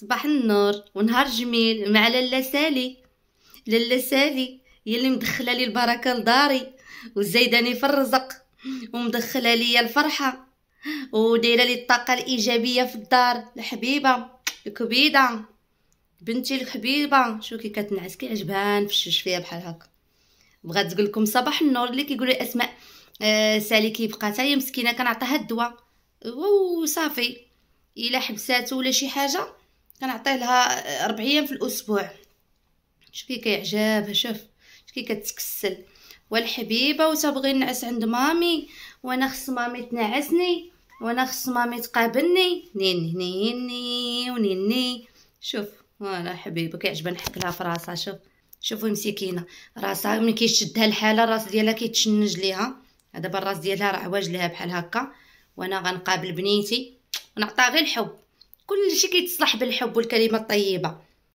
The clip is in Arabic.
صباح النور ونهار جميل مع لالا سالي لالا سالي هي اللي مدخله لي البركه لداري وزايداني في الرزق ومدخله لي الفرحه ودايره لي الطاقه الايجابيه في الدار الحبيبه الكبيده بنتي الحبيبه شو كي كتنعس كي في نفشش فيها بحال هكا بغات تقول لكم صباح النور اللي كيقولوا لي اسماء آه سالي كيبقى حتى هي مسكينه كنعطيها الدواء وصافي الا حبساتو ولا شي حاجه كنعطيه لها ربع ايام في الاسبوع شكي كيعجبها شوف شكي كتكسل والحبيبه وتبغي نعس عند مامي وانا خص مامي تنعسني وانا خص مامي تقابلني نين نيني ونيني شوف فوالا حبيبه كيعجبها نحكلها في راسها شوف شوفوا مسكينه راسها ملي كيشدها الحاله الراس ديالها كيتشنج ليها دابا الراس ديالها راه عواج ليها بحال هكا وانا غنقابل بنيتي ونعطيها غير الحب كلشي كيتصلح بالحب والكلمه الطيبه